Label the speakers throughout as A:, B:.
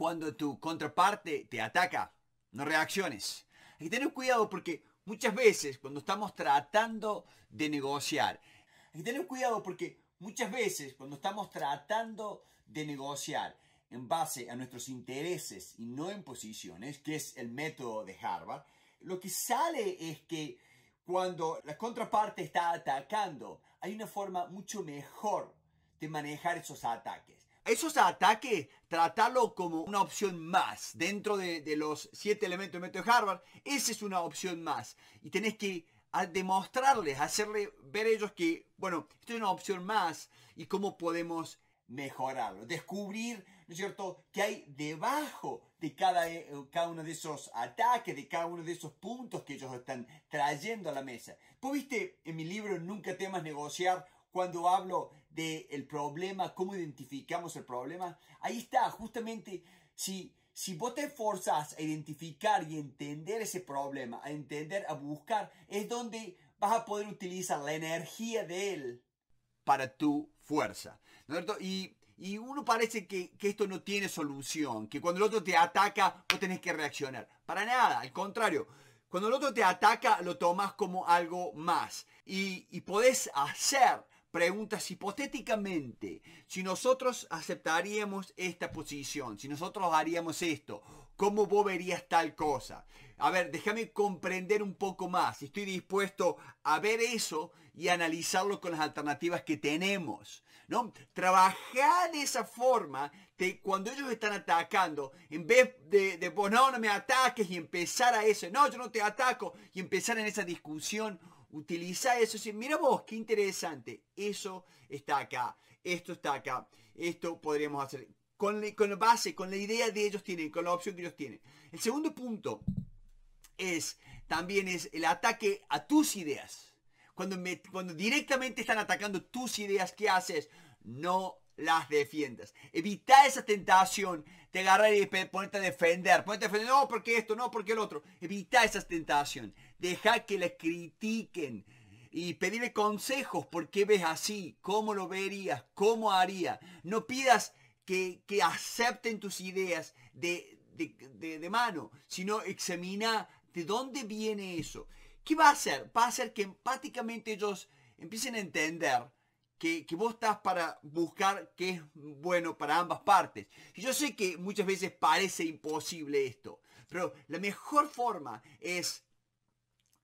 A: cuando tu contraparte te ataca, no reacciones. Hay que tener cuidado porque muchas veces cuando estamos tratando de negociar, hay que tener cuidado porque muchas veces cuando estamos tratando de negociar en base a nuestros intereses y no en posiciones, que es el método de Harvard, lo que sale es que cuando la contraparte está atacando, hay una forma mucho mejor de manejar esos ataques esos ataques, tratarlo como una opción más dentro de, los siete elementos del método de Harvard, esa es una opción más. Y tenés que demostrarles, hacerle ver a ellos que, bueno, esto es una opción más y cómo podemos mejorarlo. Descubrir, ¿no es cierto?, que hay debajo de eh, cada, uno de esos ataques, de cada uno de esos puntos que ellos están trayendo a la mesa. Pues viste, en mi libro Nunca temas negociar, cuando hablo del problema, cómo identificamos el problema, ahí está, justamente si, si vos te esforzas a identificar y entender ese problema, a entender, a buscar, es donde vas a poder utilizar la energía de él para tu fuerza. ¿No es cierto? Y, y uno parece que, que, esto no tiene solución, que cuando el otro te ataca, no tenés que reaccionar. Para nada, al contrario. Cuando el otro te ataca, lo tomas como algo más. Y, y podés hacer preguntas hipotéticamente, si nosotros aceptaríamos esta posición, si nosotros haríamos esto, ¿cómo vos verías tal cosa? A ver, déjame comprender un poco más. Estoy dispuesto a ver eso y analizarlo con las alternativas que tenemos. ¿no? Trabajar de esa forma, que cuando ellos están atacando, en vez de, de no, no me ataques y empezar a eso, no, yo no te ataco, y empezar en esa discusión Utiliza eso. mira vos, qué interesante. Eso está acá. Esto está acá. Esto podríamos hacer. Con la, base, con la idea de ellos tienen, con la opción que ellos tienen. El segundo punto es también es el ataque a tus ideas. Cuando, cuando directamente están atacando tus ideas, ¿qué haces? No las defiendas. Evita esa tentación de agarrar y ponerte a defender. Ponerte a defender, no, porque esto, no, porque el otro. Evita esa tentación. Deja que les critiquen y pedirle consejos. ¿Por qué ves así? ¿Cómo lo verías? ¿Cómo haría? No pidas que, acepten tus ideas de, mano, sino examina de dónde viene eso. ¿Qué va a hacer? Va a hacer que empáticamente ellos empiecen a entender que, vos estás para buscar qué es bueno para ambas partes. yo sé que muchas veces parece imposible esto, pero la mejor forma es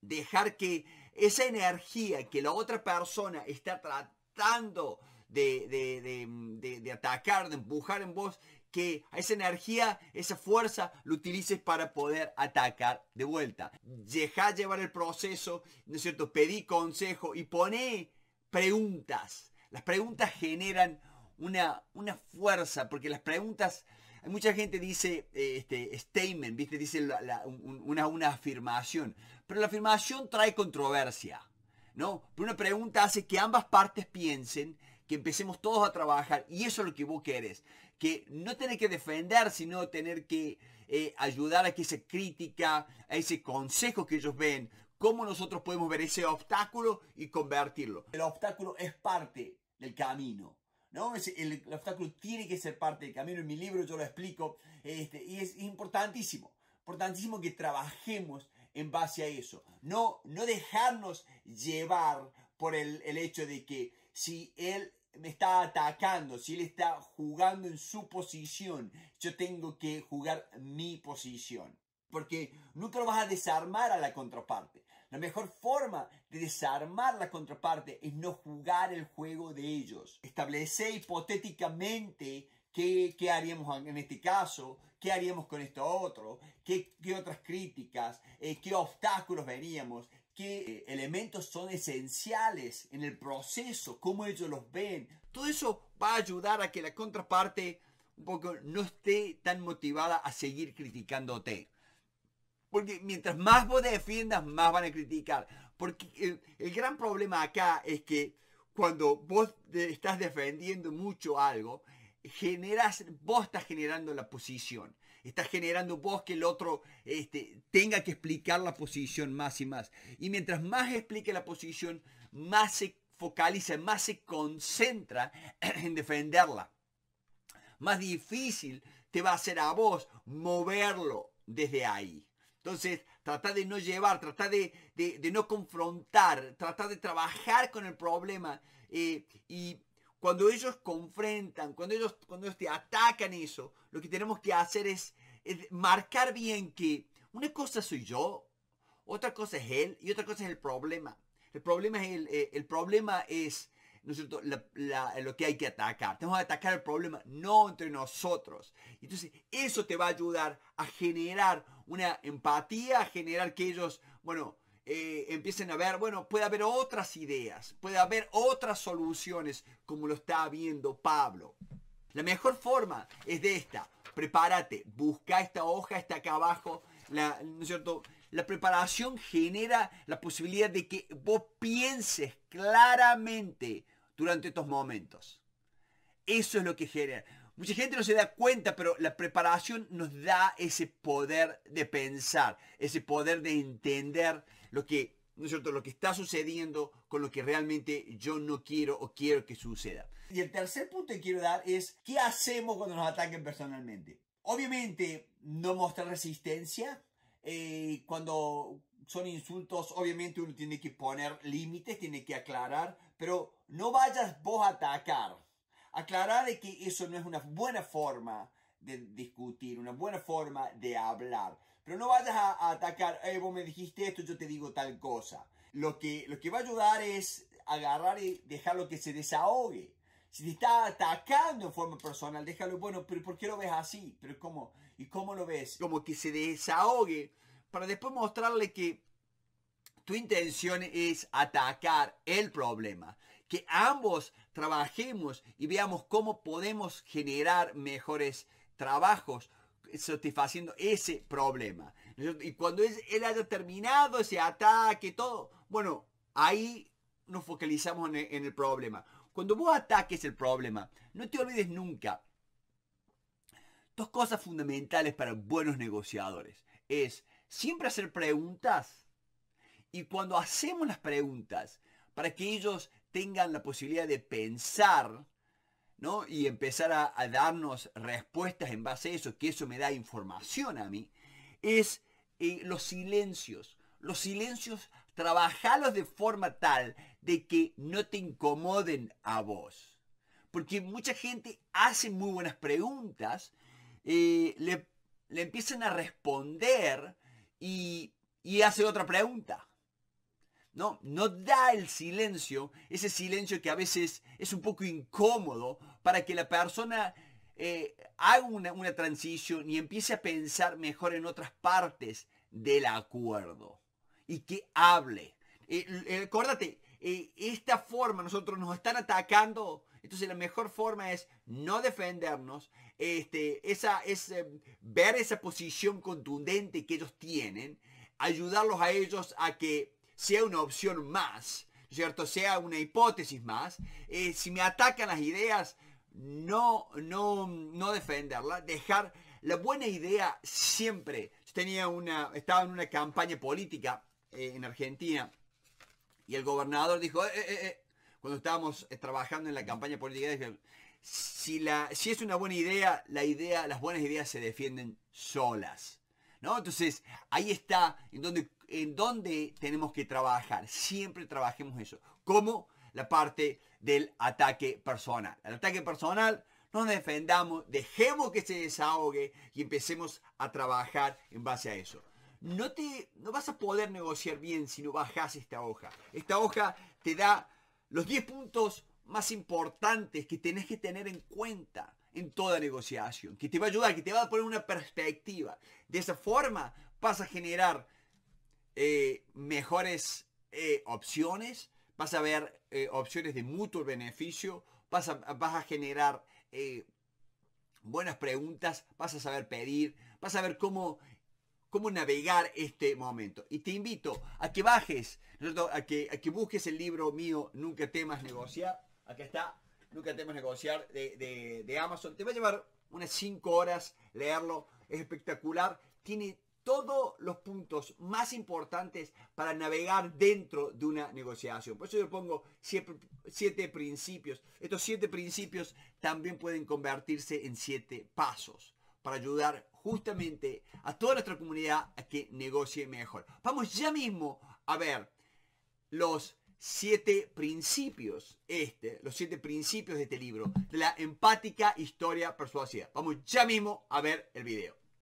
A: dejar que esa energía que la otra persona está tratando de, atacar, de empujar en vos, que esa energía, esa fuerza, lo utilices para poder atacar de vuelta. Deja llevar el proceso, ¿no es cierto? Pedí consejo y poné preguntas. Las preguntas generan una, una fuerza, porque las preguntas mucha gente dice eh, este, statement, ¿viste? Dice una, una, afirmación. Pero la afirmación trae controversia, ¿no? Pero una pregunta hace que ambas partes piensen, que empecemos todos a trabajar, y eso es lo que vos querés, que no tener que defender, sino tener que eh, ayudar a que esa crítica, a ese consejo que ellos ven, cómo nosotros podemos ver ese obstáculo y convertirlo. El obstáculo es parte del camino. ¿No? El, obstáculo tiene que ser parte del camino. En mi libro yo lo explico. Este, y es importantísimo. Importantísimo que trabajemos en base a eso. No, no dejarnos llevar por el, hecho de que si él me está atacando, si él está jugando en su posición, yo tengo que jugar mi posición. Porque nunca lo vas a desarmar a la contraparte. La mejor forma de desarmar la contraparte es no jugar el juego de ellos. Establecer hipotéticamente ¿Qué, ¿Qué, haríamos en este caso? ¿Qué haríamos con esto otro? ¿Qué, qué otras críticas? Eh, ¿Qué obstáculos veríamos? ¿Qué eh, elementos son esenciales en el proceso? ¿Cómo ellos los ven? Todo eso va a ayudar a que la contraparte un poco no esté tan motivada a seguir criticándote. Porque mientras más vos defiendas, más van a criticar. Porque el gran problema acá es que cuando vos estás defendiendo mucho algo, generas, vos estás generando la posición. Estás generando vos que el otro este, tenga que explicar la posición más y más. Y mientras más explique la posición, más se focaliza, más se concentra en defenderla. Más difícil te va a hacer a vos moverlo desde ahí. Entonces, trata de no llevar, trata de, no confrontar, trata de trabajar con el problema eh, y cuando ellos confrontan, cuando ellos, cuando te atacan eso, lo que tenemos que hacer es, marcar bien que una cosa soy yo, otra cosa es él y otra cosa es el problema. El problema es, el, eh, problema es lo que hay que atacar. Tenemos que atacar el problema, no entre nosotros. Entonces, eso te va a ayudar a generar una empatía, a generar que ellos, bueno, eh, empiecen a ver, bueno, puede haber otras ideas, puede haber otras soluciones como lo está viendo Pablo. La mejor forma es de esta. Prepárate, busca esta hoja, está acá abajo, la, ¿no es cierto? La preparación genera la posibilidad de que vos pienses claramente durante estos momentos. Eso es lo que genera. Mucha gente no se da cuenta, pero la preparación nos da ese poder de pensar, ese poder de entender lo que, lo que está sucediendo con lo que realmente yo no quiero o quiero que suceda. Y el tercer punto que quiero dar es, ¿qué hacemos cuando nos ataquen personalmente? Obviamente, no mostrar resistencia. Eh, cuando son insultos, obviamente uno tiene que poner límites, tiene que aclarar, pero no vayas vos a atacar aclarar de que eso no es una buena forma de discutir, una buena forma de hablar. Pero no vayas a, atacar, vos me dijiste esto, yo te digo tal cosa. Lo que, lo que va a ayudar es agarrar y dejarlo que se desahogue. Si te está atacando en forma personal, déjalo, bueno, pero ¿por qué lo ves así? Pero ¿cómo? ¿Y cómo lo ves? Como que se desahogue para después mostrarle que tu intención es atacar el problema que ambos trabajemos y veamos cómo podemos generar mejores trabajos satisfaciendo ese problema. Y cuando él haya terminado ese ataque, todo, bueno, ahí nos focalizamos en el problema. Cuando vos ataques el problema, no te olvides nunca. Dos cosas fundamentales para buenos negociadores es siempre hacer preguntas y cuando hacemos las preguntas para que ellos tengan la posibilidad de pensar, ¿no? Y empezar a, darnos respuestas en base a eso, que eso me da información a mí, es eh, los silencios. Los silencios, trabajalos de forma tal de que no te incomoden a vos. Porque mucha gente hace muy buenas preguntas, eh, le, empiezan a responder y hace otra pregunta. ¿no? No da el silencio, ese silencio que a veces es un poco incómodo para que la persona eh, haga una, transición y empiece a pensar mejor en otras partes del acuerdo y que hable. Eh, eh acuérdate, eh, esta forma nosotros nos están atacando. Entonces la mejor forma es no defendernos, este, esa, es, ver esa posición contundente que ellos tienen, ayudarlos a ellos a que sea una opción más, ¿cierto? Sea una hipótesis más. Eh, si me atacan las ideas, no, no, no defenderla, dejar la buena idea siempre. Yo tenía una, estaba en una campaña política eh, en Argentina y el gobernador dijo, eh, cuando estábamos trabajando en la campaña política, si, la, si es una buena idea, la idea, las buenas ideas se defienden solas. ¿No? Entonces, ahí está en donde en dónde tenemos que trabajar. Siempre trabajemos eso. Como la parte del ataque personal. El ataque personal, nos defendamos, dejemos que se desahogue y empecemos a trabajar en base a eso. No, te, no vas a poder negociar bien si no bajas esta hoja. Esta hoja te da los 10 puntos más importantes que tenés que tener en cuenta en toda negociación, que te va a ayudar, que te va a poner una perspectiva. De esa forma vas a generar eh, mejores eh, opciones, vas a ver eh, opciones de mutuo beneficio, vas a, vas a generar buenas preguntas, vas a saber pedir, vas a ver cómo, cómo navegar este momento. Y te invito a que bajes, a que, que busques el libro mío, Nunca temas negociar. Acá está, Nunca temas negociar de, de Amazon. Te va a llevar unas 5 horas leerlo. Es espectacular. Tiene todos los puntos más importantes para navegar dentro de una negociación. Por eso yo pongo siete, principios. Estos siete principios también pueden convertirse en siete pasos para ayudar justamente a toda nuestra comunidad a que negocie mejor. Vamos ya mismo a ver los siete principios, este, los siete principios de este libro, de la empática historia persuasiva. Vamos ya mismo a ver el video.